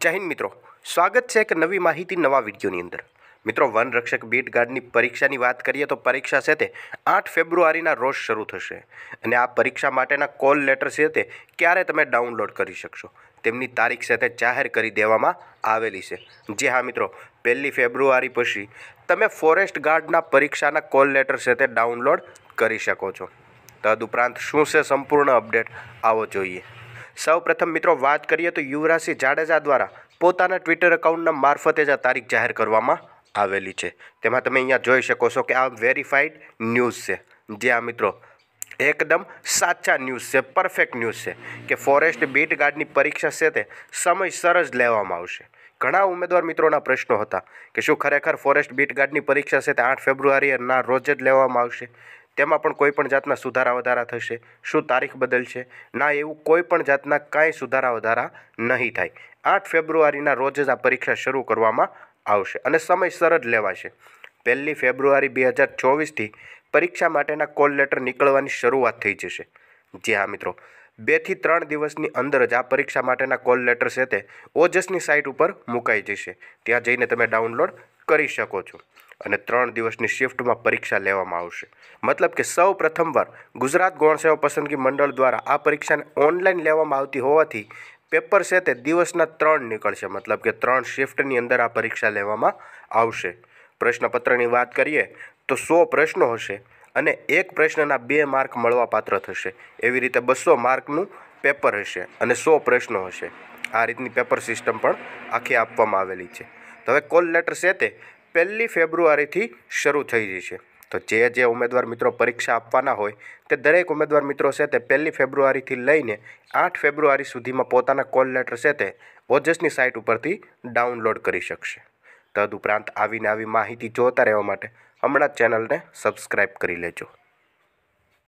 જય હિન્દ મિત્રો સ્વાગત છે એક નવી માહિતી નવા વિડીયોની અંદર મિત્રો વન રક્ષક બીટ ગાર્ડની પરીક્ષાની વાત કરીએ તો પરીક્ષા છે તે આઠ ફેબ્રુઆરીના રોજ શરૂ થશે અને આ પરીક્ષા માટેના કોલ લેટર છે તે ક્યારે તમે ડાઉનલોડ કરી શકશો તેમની તારીખ સાથે જાહેર કરી દેવામાં આવેલી છે જે હા મિત્રો પહેલી ફેબ્રુઆરી પછી તમે ફોરેસ્ટ ગાર્ડના પરીક્ષાના કોલ લેટર છે ડાઉનલોડ કરી શકો છો તદુપરાંત શું છે સંપૂર્ણ અપડેટ આવો જોઈએ સૌ પ્રથમ મિત્રો વાત કરીએ તો યુવરાજ સિંહ જાડેજા દ્વારા પોતાના ટ્વિટર એકાઉન્ટના મારફતે જ આ તારીખ જાહેર કરવામાં આવેલી છે તેમાં તમે અહીંયા જોઈ શકો છો કે આ વેરીફાઈડ ન્યૂઝ છે જે આ મિત્રો એકદમ સાચા ન્યૂઝ છે પરફેક્ટ ન્યૂઝ છે કે ફોરેસ્ટ બીટ ગાર્ડની પરીક્ષા છે તે સમયસર જ લેવામાં આવશે ઘણા ઉમેદવાર મિત્રોના પ્રશ્નો હતા કે શું ખરેખર ફોરેસ્ટ બીટ ગાર્ડની પરીક્ષા છે તે આઠ ફેબ્રુઆરીના રોજ જ લેવામાં આવશે તેમાં પણ કોઈ પણ જાતના સુધારા વધારા થશે શું તારીખ બદલશે ના એવું કોઈ પણ જાતના કાંઈ સુધારા વધારા નહીં થાય આઠ ફેબ્રુઆરીના રોજ જ આ પરીક્ષા શરૂ કરવામાં આવશે અને સમય જ લેવાશે પહેલી ફેબ્રુઆરી બે હજાર ચોવીસથી પરીક્ષા માટેના કોલ લેટર નીકળવાની શરૂઆત થઈ જશે જી હા મિત્રો બેથી ત્રણ દિવસની અંદર જ આ પરીક્ષા માટેના કોલ લેટર છે તે ઓજસની સાઇટ ઉપર મુકાઈ જશે ત્યાં જઈને તમે ડાઉનલોડ કરી શકો છો અને ત્રણ દિવસની શિફ્ટમાં પરીક્ષા લેવામાં આવશે મતલબ કે સૌ પ્રથમવાર ગુજરાત ગૌણસેવા પસંદગી મંડળ દ્વારા આ પરીક્ષાને ઓનલાઈન લેવામાં આવતી હોવાથી પેપર છે તે દિવસના ત્રણ નીકળશે મતલબ કે ત્રણ શિફ્ટની અંદર આ પરીક્ષા લેવામાં આવશે પ્રશ્નપત્રની વાત કરીએ તો સો પ્રશ્નો હશે અને એક પ્રશ્નના બે માર્ક મળવાપાત્ર થશે એવી રીતે બસો માર્કનું પેપર હશે અને સો પ્રશ્નો હશે આ રીતની પેપર સિસ્ટમ પણ આખી આપવામાં આવેલી છે હવે કોલ લેટર છે તે પહેલી ફેબ્રુઆરીથી શરૂ થઈ ગઈ છે તો જે જે ઉમેદવાર મિત્રો પરીક્ષા આપવાના હોય તે દરેક ઉમેદવાર મિત્રો છે તે પહેલી ફેબ્રુઆરીથી લઈને આઠ ફેબ્રુઆરી સુધીમાં પોતાના કોલ લેટર છે તે ઓજસની સાઇટ ઉપરથી ડાઉનલોડ કરી શકશે તદ ઉપરાંત આવીને આવી માહિતી જોતા રહેવા માટે હમણાં જ ચેનલને સબસ્ક્રાઈબ કરી લેજો